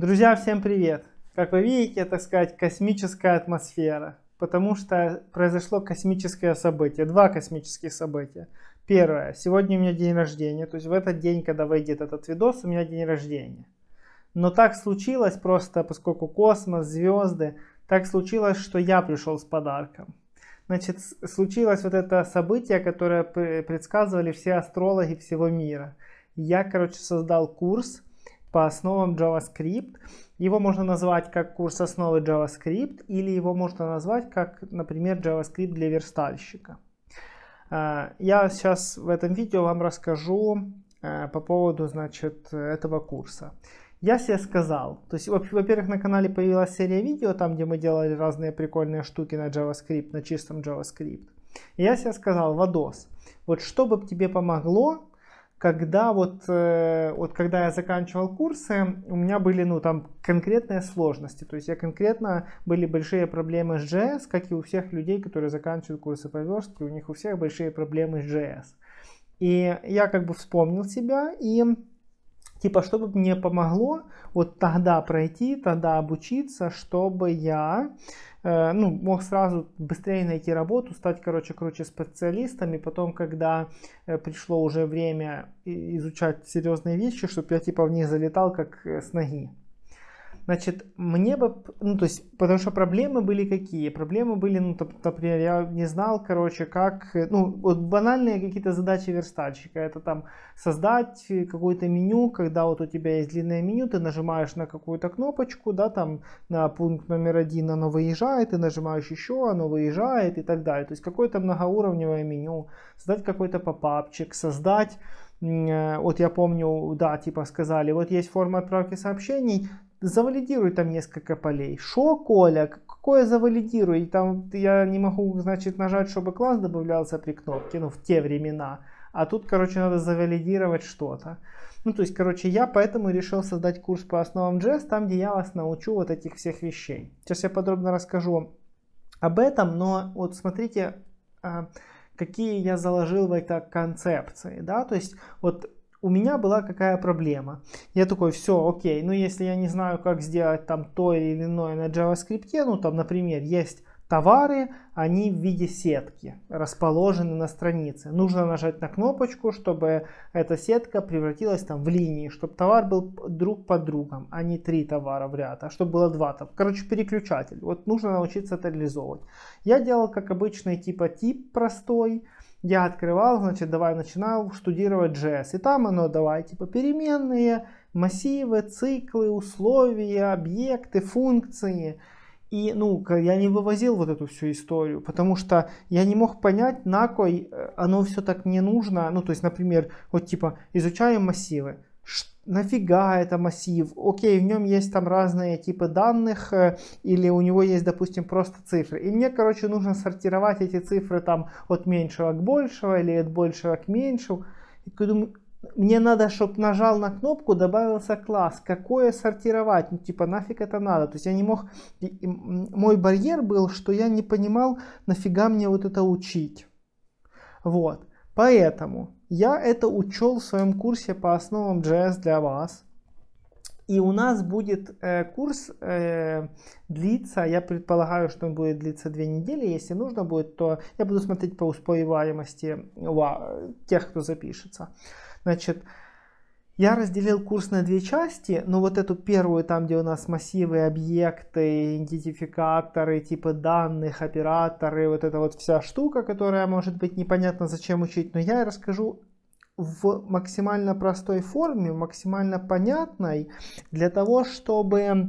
Друзья, всем привет! Как вы видите, так сказать, космическая атмосфера, потому что произошло космическое событие, два космических события. Первое, сегодня у меня день рождения, то есть в этот день, когда выйдет этот видос, у меня день рождения. Но так случилось просто, поскольку космос, звезды, так случилось, что я пришел с подарком. Значит, случилось вот это событие, которое предсказывали все астрологи всего мира. Я, короче, создал курс по основам JavaScript. Его можно назвать как курс основы JavaScript или его можно назвать как, например, JavaScript для верстальщика. А, я сейчас в этом видео вам расскажу а, по поводу, значит, этого курса. Я себе сказал, то есть, во-первых, на канале появилась серия видео, там, где мы делали разные прикольные штуки на JavaScript, на чистом JavaScript. я себе сказал, Вадос, вот что бы тебе помогло, когда вот, э, вот когда я заканчивал курсы, у меня были, ну, там конкретные сложности, то есть я конкретно, были большие проблемы с JS, как и у всех людей, которые заканчивают курсы по верстке, у них у всех большие проблемы с JS. И я как бы вспомнил себя и Типа, чтобы мне помогло вот тогда пройти, тогда обучиться, чтобы я э, ну, мог сразу быстрее найти работу, стать, короче, круче специалистом, и потом, когда э, пришло уже время изучать серьезные вещи, чтобы я, типа, в них залетал как э, с ноги. Значит, мне бы, ну то есть, потому что проблемы были какие? Проблемы были, ну, например, я не знал, короче, как, ну, вот банальные какие-то задачи верстальщика. Это там создать какое-то меню, когда вот у тебя есть длинное меню, ты нажимаешь на какую-то кнопочку, да, там на пункт номер один оно выезжает, ты нажимаешь еще, оно выезжает и так далее. То есть какое-то многоуровневое меню, создать какой-то попапчик, создать э, вот я помню, да, типа сказали, вот есть форма отправки сообщений, завалидируй там несколько полей. Шо, Коля, какое завалидируй? Там я не могу, значит, нажать, чтобы класс добавлялся при кнопке, ну, в те времена. А тут, короче, надо завалидировать что-то. Ну, то есть, короче, я поэтому решил создать курс по основам JS, там, где я вас научу вот этих всех вещей. Сейчас я подробно расскажу об этом, но вот смотрите, а, какие я заложил в это концепции, да, то есть вот у меня была какая проблема. Я такой, все, окей, ну если я не знаю, как сделать там то или иное на JavaScript, ну там, например, есть товары, они в виде сетки расположены на странице. Нужно нажать на кнопочку, чтобы эта сетка превратилась там в линии, чтобы товар был друг под другом, а не три товара в ряд, а чтобы было два там. Короче, переключатель. Вот нужно научиться это реализовывать. Я делал, как обычный, типа тип простой, я открывал, значит, давай начинал штудировать JS. И там оно, давай, типа переменные, массивы, циклы, условия, объекты, функции. И, ну, я не вывозил вот эту всю историю, потому что я не мог понять, на кой э, оно все так мне нужно. Ну, то есть, например, вот типа изучаем массивы нафига это массив, окей, в нем есть там разные типы данных, э, или у него есть, допустим, просто цифры. И мне, короче, нужно сортировать эти цифры там от меньшего к большего, или от большего к меньшему. И думаю, мне надо, чтобы нажал на кнопку, добавился класс. Какое сортировать? Ну, типа, нафиг это надо. То есть я не мог... Мой барьер был, что я не понимал, нафига мне вот это учить. Вот. Поэтому я это учел в своем курсе по основам JS для вас. И у нас будет э, курс э, длиться, я предполагаю, что он будет длиться две недели. Если нужно будет, то я буду смотреть по успеваемости э, тех, кто запишется. Значит, я разделил курс на две части, но вот эту первую, там, где у нас массивы, объекты, идентификаторы, типы данных, операторы, вот эта вот вся штука, которая может быть непонятно зачем учить, но я расскажу в максимально простой форме, максимально понятной, для того, чтобы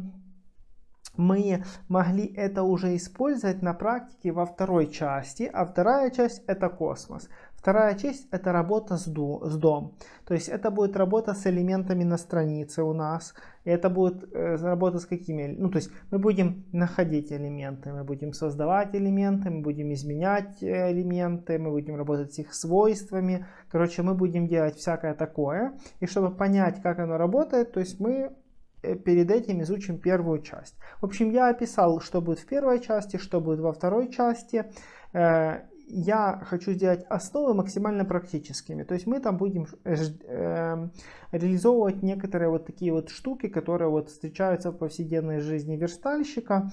мы могли это уже использовать на практике во второй части, а вторая часть это космос. Вторая часть – это работа с, до, с дом. То есть это будет работа с элементами на странице у нас. И это будет э, работа с какими? Ну, то есть мы будем находить элементы, мы будем создавать элементы, мы будем изменять э, элементы, мы будем работать с их свойствами. Короче, мы будем делать всякое такое. И чтобы понять, как оно работает, то есть мы э, перед этим изучим первую часть. В общем, я описал, что будет в первой части, что будет во второй части. Э, я хочу сделать основы максимально практическими. То есть мы там будем эм, реализовывать некоторые вот такие вот штуки, которые вот встречаются в повседневной жизни верстальщика,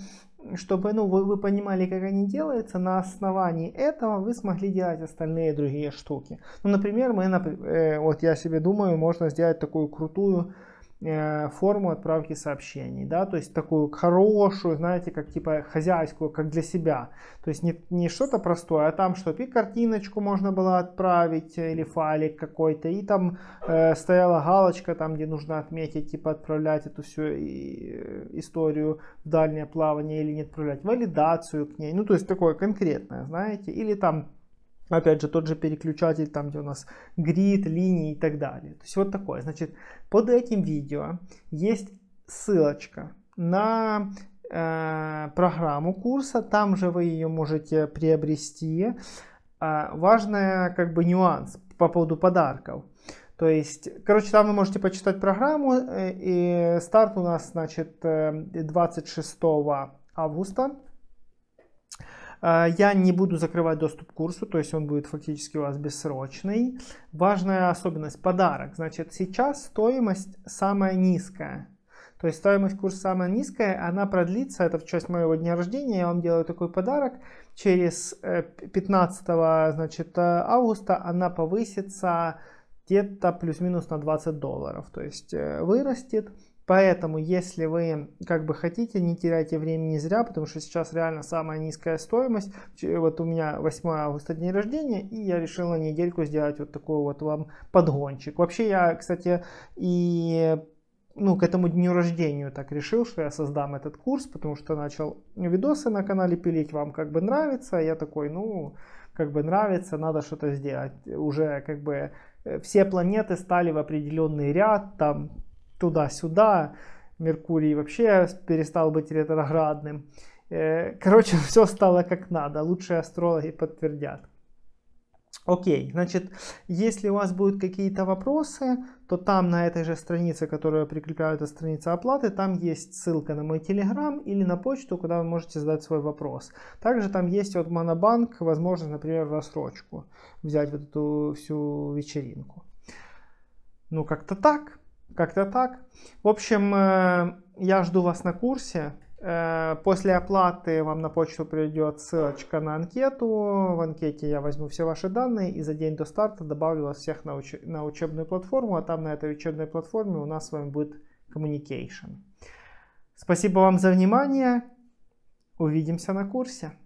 чтобы ну, вы, вы понимали, как они делаются, на основании этого вы смогли делать остальные другие штуки. Ну, например, мы, э, вот я себе думаю, можно сделать такую крутую Э, форму отправки сообщений, да, то есть такую хорошую, знаете, как типа хозяйскую, как для себя, то есть не, не что-то простое, а там, чтобы и картиночку можно было отправить э, или файлик какой-то, и там э, стояла галочка там, где нужно отметить, типа отправлять эту всю э, историю в дальнее плавание или не отправлять, валидацию к ней, ну, то есть такое конкретное, знаете, или там Опять же, тот же переключатель, там где у нас грид, линии и так далее. То есть вот такое. Значит, под этим видео есть ссылочка на э, программу курса. Там же вы ее можете приобрести. Э, важный как бы нюанс по поводу подарков. То есть, короче, там вы можете почитать программу. Э, и старт у нас, значит, 26 э, августа. А, я не буду закрывать доступ к курсу, то есть он будет фактически у вас бессрочный. Важная особенность – подарок. Значит, сейчас стоимость самая низкая. То есть стоимость курса самая низкая, она продлится, это в честь моего дня рождения, я вам делаю такой подарок. Через 15 э, значит, э, августа она повысится где-то плюс-минус на 20 долларов, то есть э, вырастет. Поэтому, если вы как бы хотите, не теряйте времени зря, потому что сейчас реально самая низкая стоимость. Вот у меня 8 августа день рождения, и я решил на недельку сделать вот такой вот вам подгончик. Вообще я, кстати, и ну, к этому дню рождения так решил, что я создам этот курс, потому что начал видосы на канале пилить, вам как бы нравится, я такой, ну, как бы нравится, надо что-то сделать. Уже как бы э, все планеты стали в определенный ряд, там туда-сюда. Меркурий вообще перестал быть ретроградным. Э, короче, все стало как надо. Лучшие астрологи подтвердят. Окей, значит, если у вас будут какие-то вопросы, то там на этой же странице, которую я прикрепляю, это страница оплаты, там есть ссылка на мой телеграм или на почту, куда вы можете задать свой вопрос. Также там есть от Монобанк возможность, например, в рассрочку взять вот эту всю вечеринку. Ну, как-то так. Как-то так. В общем, э, я жду вас на курсе. Э, после оплаты вам на почту придет ссылочка на анкету. В анкете я возьму все ваши данные и за день до старта добавлю вас всех на, уч- на учебную платформу. А там на этой учебной платформе у нас с вами будет communication. Спасибо вам за внимание. Увидимся на курсе.